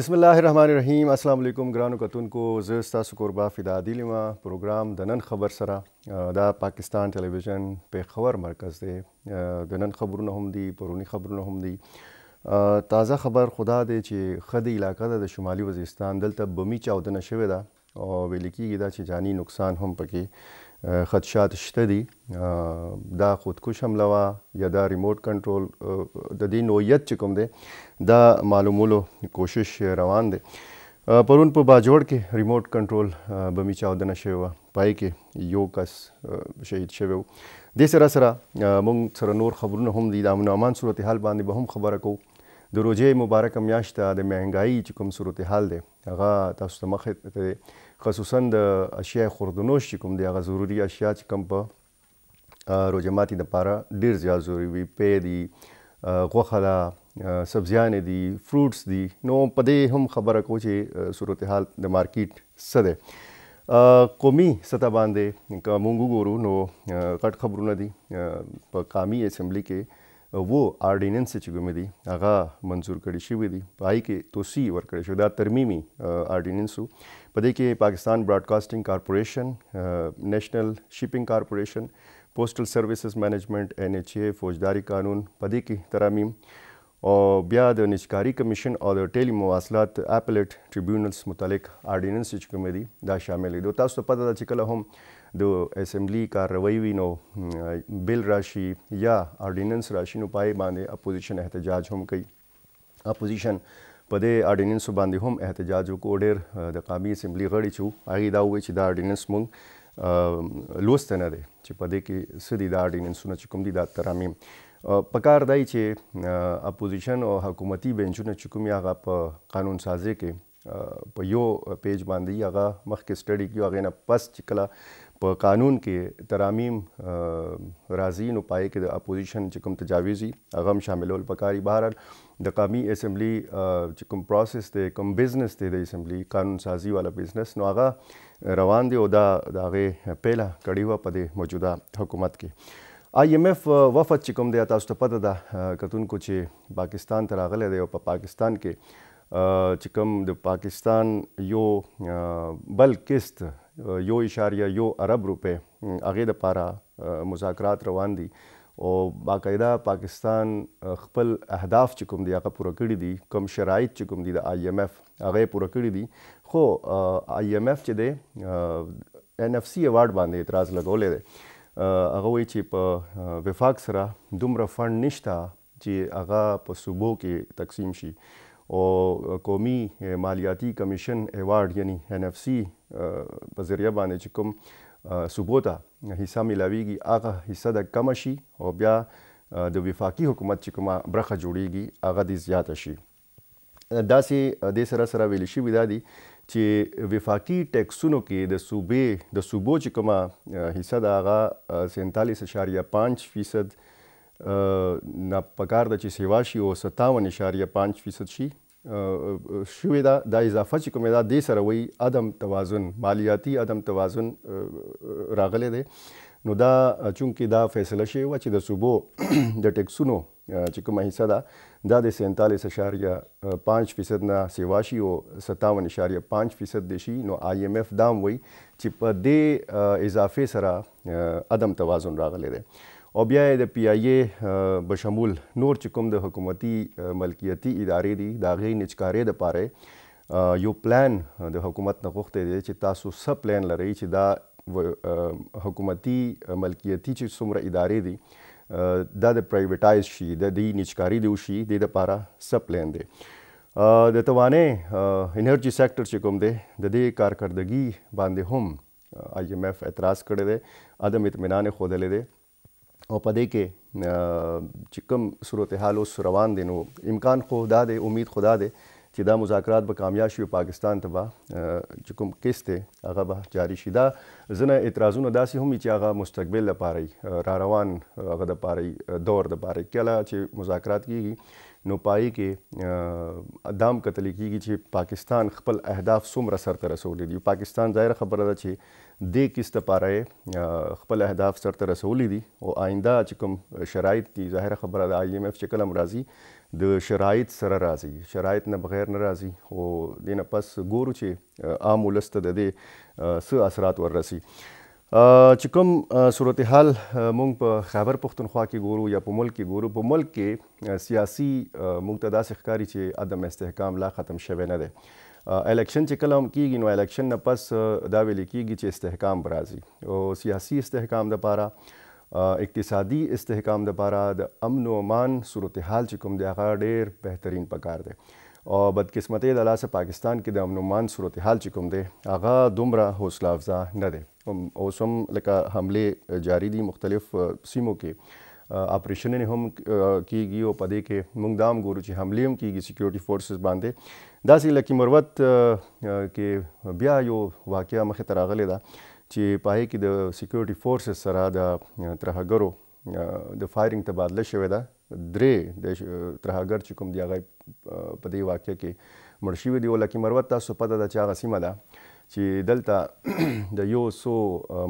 بسم الله الرحمن الرحیم السلام علیکم ګرانو کتونکو زه ستاسو کوربا فدا عادل ما پروګرام د نن خبر سره دا پاکستان ټلویزیون په خبر مرکز دی د نن خبرونه هم دي پرونی خبرونه هم دي تازه خبر خدا دی چې خدي علاقې د شمالي وزیرستان دلته بمی چاودنه شوې ده او ویل کېږي دا چې جانی نقصان هم پکې خدشات شته دي دا خودکش حمله وا یا دا ریموت کنټرول د دې نوعیت چې کوم دی دا معلومولو کوشش روان دی پرون په باجوړ کې ریموت کنټرول بمی چاودنه شوې وه پای کې یو کس شهید شوی و دې سره سره موږ سره نور خبرونه هم دي د امن امان صورتحال باندې به هم خبره کوو د روژې مبارکه میاشت ته د مهنګایي چې کوم صورتحال دی هغه تاسو ته مخې ته خصوصا د اشیاء خوردنوش چې کوم دی هغه ضروري اشیاء چې کوم په روژه ماتي دپاره ډېر زیات ضروري وي پی دي غوښه ده سبزیان دي فروټس دي نو په دې هم خبره کو چې صورتحال د مارکیټ څه ده قومي سطح باندې کومونګو ګورو نو غټ خبرونه دي په قامي اسمبلی کې وو آرډیننس چې کوم دي هغه منزور کړی شوی دي پای کې توسي ورکړی شو دا ترمیمي آرډیننس په دې کې پاکستان براډکاسټینګ کارپوریشن نېشنل شپینګ کارپوریشن پوسټل سروسز مینجمنت ان ایچ اے فوجداري قانون په دې کې ترامیم او بیا د نشکاری کمیشن او د ټیلی مواصلات اپلیټ ټریبیونلز متعلق آرډیننس چې کوم دي دا شامل دي تاسو ته پته ده چې کله هم د اسمبلی کاروي وي نو بل راشي یا آرډیننس راشي نو پای باندې اپوزیشن احتجاج هم کوي اپوزیشن په دې آرډیننس باندې هم احتجاج وکړ ډېر د قامي اسمبلی غړي چې هغه دا وایي چې دا آرډیننس مونږ لوست نه دی چې په دې کې سدي دا آرډیننسونه چې کوم دي دا ترامیم پکار دی چې اپوزیشن او حکومتي بنچونه چې کوم هغه په قانون سازي کې په یو پیج باندې هغه مخکې سټډي کې هغه نه پس چې کله په قانون کې ترامیم راځي نو پای کې د اپوزیشن چې کوم تجاویزي هغه هم شاملول پکاري بهرحال د قومي اسمبلی چې کوم پروسس دی کوم بزنس دی د اسمبلی قانون سازي والا بزنس نو هغه روان دی او دا دغه پیله کړي و په د موجوده حکومت کې IMF وفد چې کوم دی تاسو ته پته ده کتونکو چې پاکستان ته راغلی دی او په پاکستان کې چې کوم د پاکستان یو بل قسط یو اشاریه یو ارب روپې هغه د پاره مذاکرات روان دي او باقاعده پاکستان خپل اهداف چې کوم دی هغه پوره کړی دي کوم شرایط چې کوم دي د آی ایم اف هغه پوره کړی دي خو آی ایم اف چې دی ان اف سی ایوارډ باندې اعتراض لګولې دی هغه وایي چې په وفاق سره دومره فند نشته چې هغه په صوبو کې تقسیم شي او قومي مالیاتی کمیشن ایوارډ یعنی ان اف سی په ذریعہ باندې چې کوم صوبو ته حصہ ملاويږي هغه حصہ د کم شي او بیا د وفاقي حکومت چې کومه برخه جوړیږي هغه د زیات شي داسې د سره سره ویل شي ودا دي چې وفاقي ټیکسونو کې د صوبې د صوبو چې کومه حصہ د هغه 47.5 فیصد نه پکار د چې سیوا شي او 57.5 فیصد شي شوې دا د اضافه چې کومه دا د سره وی عدم توازن مالیاتی عدم توازن راغله ده نو دا چونکې دا فیصله شوی و چې د صوبو د ټیکسونو چې کومه حصہ ده دا د 47.5 فیصد نه سیوا شي او 57.5 فیصد دي شي نو آی ایم ایف دام وای چې په دې اضافه سره عدم توازن راغلی دی او بیا د پی آی اے بشمول نور چې کوم د حکومتي ملکیتي ادارې دي دا غي نچکارې د پاره یو پلان د حکومت نه غوښته دي چې تاسو سب پلان لري چې دا حکومتي ملکیتي چې څومره ادارې دي دا د پرایویټایز شي د دې نچکاری دی وشي د لپاره سب پلان دی د توانه انرژي سېکټر چې کوم دی د دې کارکردګي باندې هم آی ایم ایف اعتراض کړی دی عدم اطمینان خودلې دی او پدې کې چې کوم صورتحال اوس روان دي نو امکان خو دا دی امید خدا دی چې دا مذاکرات به کامیاب شي پاکستان ته به چې کوم قسط هغه به جاری شي دا ځنه اعتراضونه داسې هم چې هغه مستقبل لپاره را روان هغه د پاره دور د پاره کله چې مذاکرات کیږي نو پای کې ادم قتل کیږي چې پاکستان خپل اهداف څومره سرته رسولې دي پاکستان ظاهر خبره ده چې د کیست لپاره خپل اهداف سرته رسولې دي او آینده چې کوم شرایط دي ظاهر خبره ده آی ایم اف چې کلم راځي د شرایط سره راځي شرایط نه بغیر نه راځي او دینه پس ګورو چې عام ولست د دې س اثرات وررسي چې کوم صورتحال مونږ په خبر پښتونخوا کې ګورو یا په ملک کې ګورو په ملک کې سیاسي مقتدا ښکاری چې عدم استحکام لا ختم شوه نه ده الیکشن چې کله هم کیږي نو الیکشن نه پس دا ویل کیږي چې استحکام برازي او سیاسي استحکام د پاره اقتصادي استحکام د لپاره د امن او امان صورتحال چې کوم دی هغه ډیر بهترین پکار دی او بدقسمتۍ د لاسه پاکستان کې د امن او امان صورتحال چې کوم دی هغه دومره حوصله افزا نه دی اوس هم لکه حمله جاری دي مختلف سیمو کې اپریشن نه هم کیږي او پدې کې موږ دام ګورو چې حمله هم کیږي سکیورټي فورسز باندې داسې لکه مروت کې بیا یو واقعیا مخه تراغلې ده چې پای کې د سکیورټي فورسز سره د ترهګرو د فایرینګ تبادله شوې ده درې د ترهګر چې کوم دی هغه په دې واقعه کې مړ شوي دي ولکه مروت تاسو پته ده چې هغه سیمه ده چې دلته د یو سو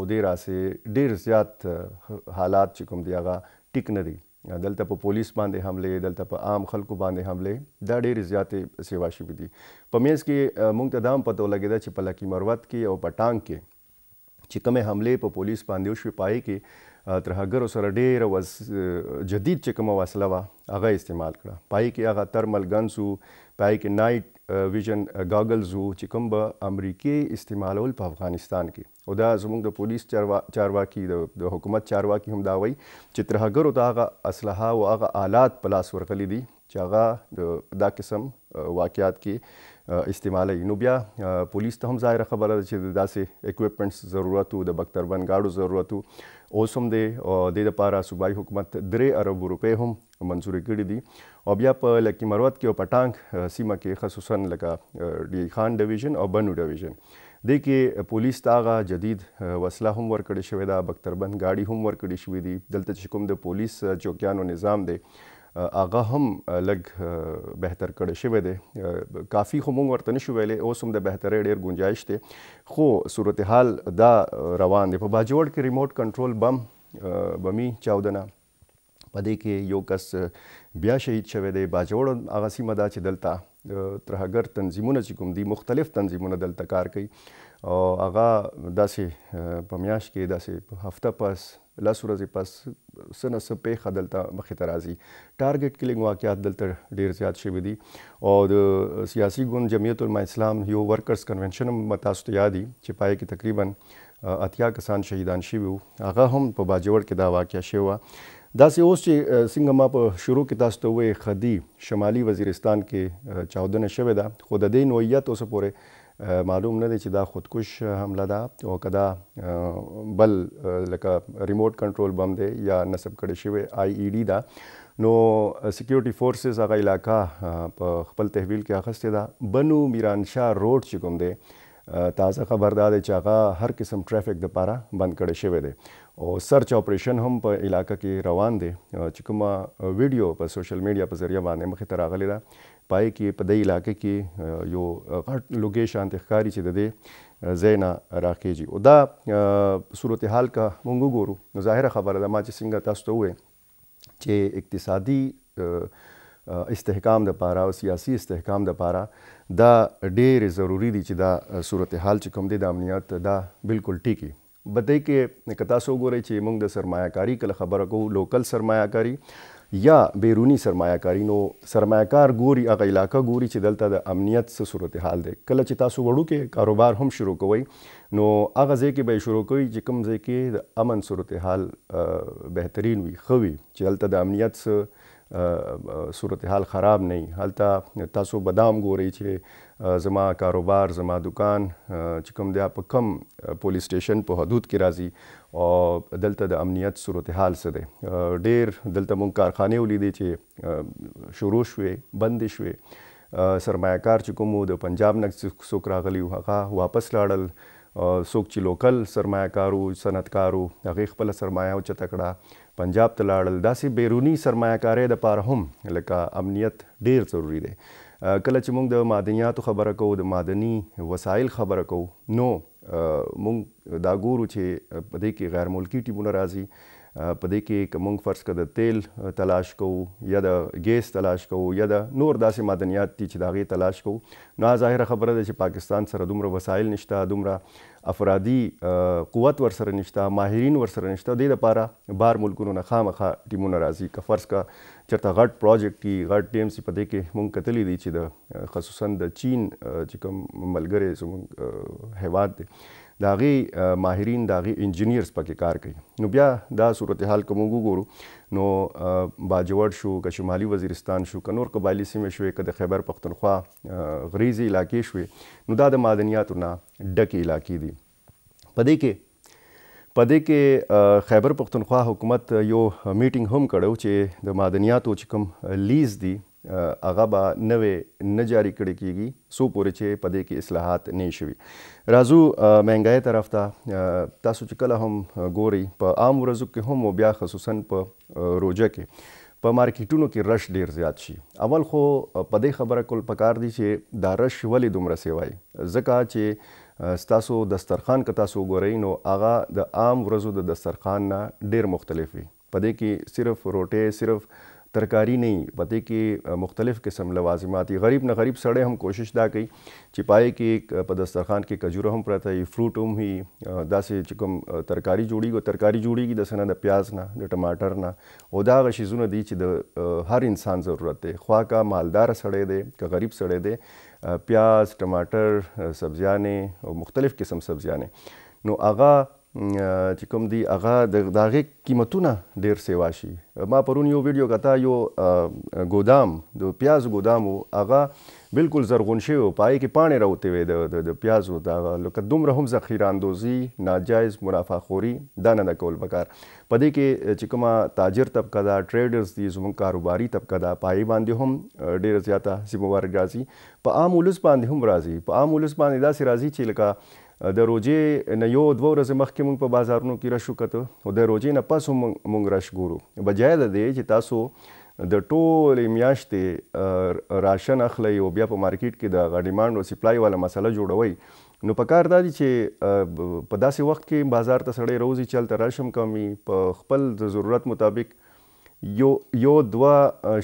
مدیر سه ډیر زیات حالات چې کوم دی هغه ټیک نه دي دلته په پولیس باندې حمله دلته په عام خلکو باندې حمله دا ډېر زیاتې سیوا شوې دي په میز کې مونږ ته دام پته لګیدا چې په لکی مروت کې او په ټانک کې چې کومه حمله په پولیس باندې وشو پای کې ترهګرو سره ډېر وز جدید چې کومه وسله وا هغه استعمال کړه پای کې هغه ترمل ګنز وو پای کې نایټ ویژن ګاګلز وو چې کوم به امریکای استعمالول په افغانستان کې او دا زموږ د پولیس چارواکي د حکومت چارواکي هم دا وایي چې ترهګرو دا هغه اسلحه او هغه آلات په لاس ورغلي دي چې هغه دا قسم واقعیات کې استعمالي نو بیا پولیس ته هم ظاهر خبره ده چې داسې اکوپمنټس ضرورت او د بکتربن گاډو ضرورت اوس هم دی او د لپاره صوبایي حکومت 3 ارب روپے هم منځوري کړې دي او بیا په لکه مروت کې او پټانګ سیمه کې خصوصا لکه ډی خان ډیویژن او بنو ډیویژن د کې پولیس تاغه جدید وسله هم ورکړې شوې ده بکتربند گاډي هم ورکړې شوې دي دلته چې کوم د پولیس چوکیانو نظام دی هغه هم لګ بهتر کړی شوی دی کافی خو مونږ ورته نشو ویلې اوس هم د بهترې ډیر گنجائش دی خو صورتحال دا روان دی په باجوړ کې ریموت کنټرول بم بمی چاودنه پدې کې یو کس بیا شهید شوی دی باجوړ هغه سیمه دا چې دلته ترهګر تنظیمونه چې کوم دي مختلف تنظیمونه دلته کار کوي او هغه داسې په میاش کې داسې هفته پس لس ورځې پس سنه سپې خدلته مخې ته راځي ټارګټ کلینګ واقعیات دلته ډیر زیات شوي دي او د سیاسي ګوند جمعیت العلماء اسلام یو ورکرز کنونشن متاسو ته یادي چې پای کې تقریبا اتیا کسان شهیدان شوي وو هغه هم په باجوړ کې دا واقعیا شوی و دا سه اوس چې څنګه ما په شروع کې تاسو ته وې خدي شمالي وزیرستان کې چاودنه شوې ده خو د دې نوعیت اوسه پوره معلوم نه دی چې دا خودکش حمله ده او کدا بل لکه ریموت کنټرول بم دی یا نصب کړی شوی آی ای ډی دا نو سکیورټي فورسز هغه علاقہ په خپل تحویل کې اخستې ده بنو میرانشاه روډ چې کوم دی تازه خبر ده چې هغه هر قسم ټریفیک د پاره بند کړی شوی دی او سرچ اپریشن هم په علاقہ کې روان دی چې کومه ویډیو په سوشل میډیا په ذریعہ باندې مخې ته راغلی ده پای کې په دې علاقې کې یو غټ لوګیشن تخکاری چې د دې زینا راکېږي او دا صورتحال کا مونږ ګورو نو ظاهر خبره ده ما چې څنګه تاسو ته وې چې اقتصادي استحکام د پاره او سیاسي استحکام د پاره دا ډېر ضروری دي چې دا صورتحال چې کوم دي د امنیت دا بالکل ټیکي بدې کې کتا سو ګورې چې موږ د سرمایه‌کاری کله خبره کوو لوکل سرمایه‌کاری یا بیرونی سرمایه‌کاری نو سرمایه‌کار ګوري هغه علاقہ ګوري چې دلته د امنیت څه صورتحال دی کله چې تاسو وړو کې کاروبار هم شروع کوئ نو هغه ځای کې به شروع کوئ چې کوم ځای کې د امن صورتحال بهترین وي خو وي چې دلته د امنیت څه صورتحال خراب نه هلته تاسو بادام ګوري چې زما کاروبار زما دکان چې کوم دی په کم پولیس سټیشن په حدود کې راځي او دلته د امنیت صورتحال څه دی ډیر دلته مونږ کارخانه ولیدې چې شروع شوې بند شوې سرمایکار چې کوم د پنجاب نه څوک راغلی هغه واپس لاړل څوک چې لوکل سرمایکارو صنعتکارو هغه خپل سرمایه او چتکړه پنجاب ته لاړل داسې بیرونی سرمایه‌کارۍ د پاره هم لکه امنیت ډیر ضروری دی کله چې موږ د معدنیاتو خبره کوو د معدني وسایل خبره کوو نو موږ دا ګورو چې په دې کې غیر ملکی ټیمونه راځي په دې کې کوم فرض کړه د تیل تلاش کوو یا د ګیس تلاش کوو یا د نور داسې معدنیات چې داغه تلاش کوو نو ظاهر خبره ده چې پاکستان سره دومره وسایل نشته دومره افرادي قوت ورسره نشته ماهرین ورسره نشته د لپاره بار ملکونو نه خامخا ټیمونه راځي که فرض کا چرته غټ پروجیکټ کې غټ ټیم سي پدې کې مونږ کتلی دي چې د خصوصا د چین چې کوم ملګری زموږ هیواد دی د هغې ماهرین د هغې انجینیرز پکې کار کوي نو بیا دا صورتحال کوم وګورو نو باجوړ شو که شمالي وزیرستان شو که نور قبایلی سیمې شوې که د خیبر پښتونخوا غریزي علاقې شوې نو دا د معدنیاتو نه ډکې علاقې دي په دې کې په دې کې خیبر پښتونخوا حکومت یو میټینګ هم کړو چې د معدنیاتو چې کوم لیز دي هغه به نوې نه جاری کړي کیږي سو پورې چې په دې کې اصلاحات نه شوي رازو مهنګای طرف ته تاسو چې کله هم ګوري په عام ورځو کې هم بیا خصوصا په روزه کې په مارکیټونو کې رش ډیر زیات شي اول خو په دې خبره کول پکار دي چې دا رش ولې دومره سیوای ځکه چې ستاسو دسترخوان که تاسو وګورئ نو هغه د عام ورځو د دسترخوان نه ډیر مختلف وي په دې کې صرف روټه صرف ترکاری نه پدې کې مختلف قسم لوازمات غریب نه غریب سړی هم کوشش دا کوي چې پای کې په دسترخوان کې کجوره هم پراته وي فروټ هم وي داسې چې کوم ترکاری جوړیږي ترکاری جوړیږي د سنه د پیاز نه د ټماټر نه او دا هغه شیزونه دي چې د هر انسان ضرورت دی خوا کا مالدار سړی دی که غریب سړی دی پیاز ټماټر سبزیانې او مختلف قسم سبزیانې نو هغه چې کوم دی هغه د داغه قیمتونه ډیر سیوا شي ما پرون یو ویډیو کتا یو ګودام د پیاز ګودام هغه بالکل زرغون شي او پای کې پانی راوته وي د پیازو دا لکه دومره هم ذخیره اندوزی ناجایز منافع خوري دا نه کول پکار پدې کې چې کومه تاجر طبقه دا ټریډرز دي زموږ کاروباري طبقه دا پای باندې هم ډیر زیاته سیموار راځي په عام ولس باندې هم راځي په عام ولس باندې دا سي راځي چې لکه د روزې نه یو دوه ورځې مخکې موږ په بازارونو کې رشو کته او د روزې نه پس موږ رش ګورو بجای د دې چې تاسو د ټول میاشتې راشن اخلي او بیا په مارکیټ کې د غډیماند او سپلای والا مسله جوړوي نو په کار دی چې په داسې وخت کې بازار ته سړی روزي چلته راشم کمی په خپل د ضرورت مطابق یو یو دوا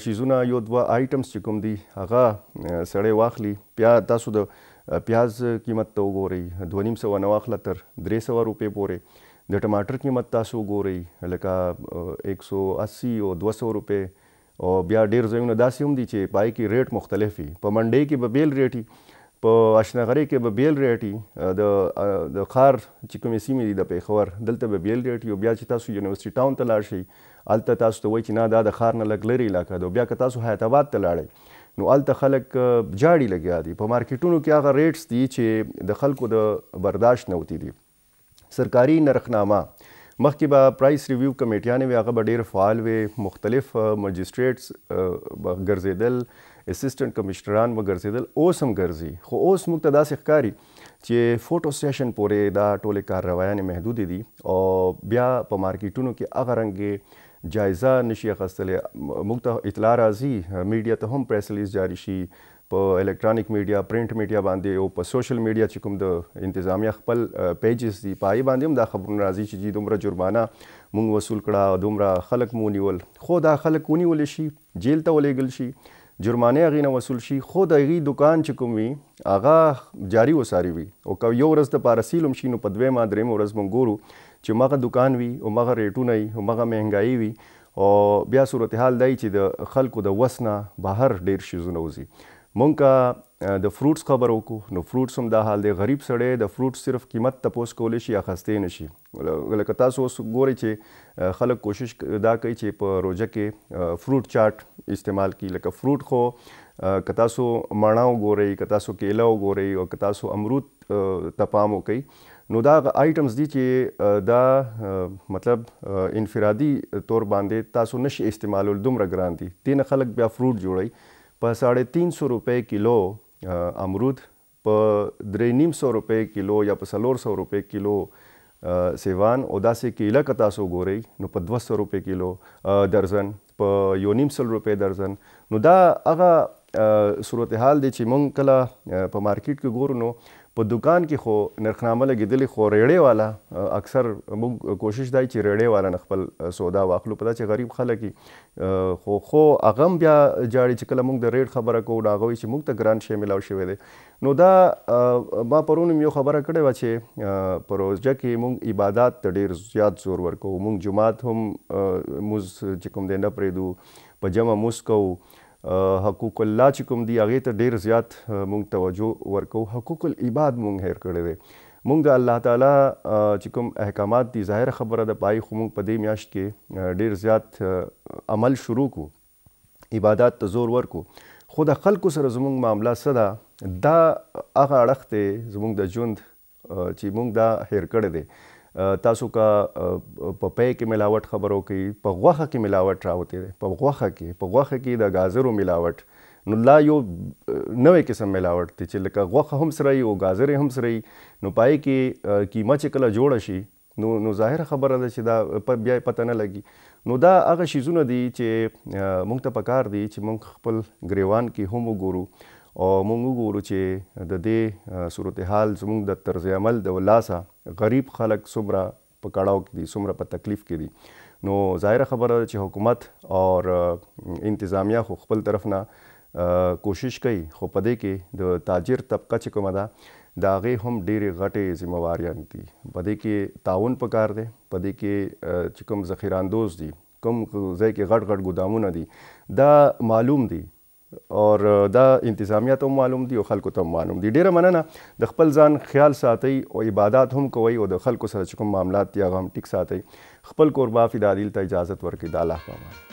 شیزونه یو دوا آیټمز چې کوم دي هغه سړی واخلي بیا تاسو د پیاز قیمت ته وګورئ 2.5 سو نو اخله تر 300 روپې پورې د ټماټر قیمت تاسو وګورئ لکه 180 او 200 روپې او بیا ډیر ځایونه داسې هم دي چې پای کې ریټ مختلف وي په منډې کې به بیل ریټي په اشنغری کې به بیل ریټي د د خار چې کومې سیمې دي د پیښور دلته به بیل ریټي او بیا چې تاسو یونیورسيټي ټاون ته لاړ شئ الته تاسو ته وایي چې نه دا د خار نه لګ لري علاقه ده بیا که تاسو حیات آباد ته لاړئ نو الته خلک جاړي لګیا دي په مارکیټونو کې هغه ریټس دي چې د خلکو د برداشت نه وتی دي سرکاري نرخنامه مخکې به پرایس ریویو کمیټیانې وي هغه به ډېر فعال وي مختلف مجسټریټس به ګرځېدل اسسټنټ کمشنران به ګرځېدل اوس هم ګرځي خو اوس موږ ته داسې ښکاري چې فوټو سیشن پورې دا ټولې کارروایانې محدودې دي او بیا په مارکیټونو کې هغه رنګې جایزه نشي اخیستلې موږ ته اطلاع راځي میډیا ته هم پریس ریلیز جاری شي په الکترونیک میډیا پرنٹ میډیا باندې او په سوشل میډیا چې کوم د انتظامیه خپل پیجز دی پای باندې هم دا خبرونه راځي چې دومره جرمانه مونږ وصول کړه دومره خلک مو نیول خو دا خلک ونیول شي جیل ته ولېګل شي جرمانه هغې نه وصول شي خو د هغې دکان چې کوم وي هغه جاري وساري وي او که یو ورځ د پاره سیل هم شي نو په دویمه درېیمه ورځ موږ ګورو چې مغه دکان وي او مغه ریټونه وي او مغه مهنګایي وي او بیا صورتحال دی چې د خلکو د وسنه بهر ډیر شیزونه وځي مونږه د فروټس خبر وکړو نو فروټس هم دا حال دی غریب سړی د فروټ صرف قیمت تپوس کولی شي اخستې نشي لکه تاسو اوس ګورئ چې خلک کوشش دا کوي چې په روزه کې فروټ چاټ استعمال کړي لکه فروټ خو کتا سو مڼا وګورئ کتا سو کیلا وګورئ او کتا سو امرود تپام وکړي نو دا آئټمز دي چې دا مطلب انفرادي تور باندې تاسو نشي استعمالول دومره ګران دي تین خلک بیا فروټ جوړي په 350 روپے کیلو امرود په 350 روپے کیلو یا په 400 روپے کیلو سیوان او داسې کیله کتا سو ګوري نو په 200 روپے کیلو درزن په یو نیم سل روپے درزن نو دا هغه صورتحال دی چې مونږ کله په مارکیټ کې ګورو نو په دکان کې خو نرخنامه لګیدلی خو ریړې والا اکثر موږ کوشش دی چې ریړې والا خپل سودا واخلو په دا چې غریب خلک خو خو اغم بیا جاړي چې کله موږ د ریټ خبره کوو دا غوي چې موږ ته ګران شی ملاو شوی دی نو دا ما پرون یو خبره کړې و چې پروژه کې موږ عبادت ته ډیر زیات زور ورکو موږ جمعات هم موز چې کوم دی نه پرېدو په جمع موس کوو حقوق الله چې کوم دی هغه ته ډیر زیات مونږ توجه ورکو حقوق العباد مونږ هیر کړی دی مونږ د الله تعالی چې کوم احکامات دي ظاهر خبره د پای خو مونږ په دې میاشت کې ډیر زیات عمل شروع کو عبادت ته زور ورکو خو د خلکو سره زمونږ معامله څه ده دا هغه اړخ دی زمونږ د ژوند چې مونږ دا هیر کړی دی تاسو کا پپې کې ملاوت خبرو کې په غوخه کې ملاوت راوته ده په غوخه کې په غوخه کې د گازرو ملاوت نو لا یو نوې قسم ملاوت دي چې لکه غوخه هم سره او گازر هم سره نو پای کې قیمه چې کله جوړ شي نو نو ظاهر خبره ده چې دا په بیا پته نه لګي نو دا هغه شیزونه دي چې مونږ ته پکار دي چې مونږ خپل غریوان کې هم وګورو او موږ وګورو چې د دې صورتحال زموږ د طرز عمل د ولاسه غریب خلک څومره په کړهو کې دي څومره په تکلیف کې دي نو ظاهره خبره ده چې حکومت او انتظامیه خو خپل طرف نه کوشش کوي خو په دې کې د تاجر طبقه چې کومه ده دا غي هم ډېری غټې ځمواریان دي په دې کې تعاون پکار دی په دې کې چې کوم ذخیراندوز دي کوم ځای کې غټ غټ ګودامونه دي دا معلوم دي اور دا انتظامیه ته معلوم دي او خلکو ته معلوم دي ډیره مننه د خپل ځان خیال ساتي او عبادت هم کوي او د خلکو سره کوم معاملات یا هم ټیک ساتي خپل کوربا فی د عدالت اجازه ورکړي د الله په امان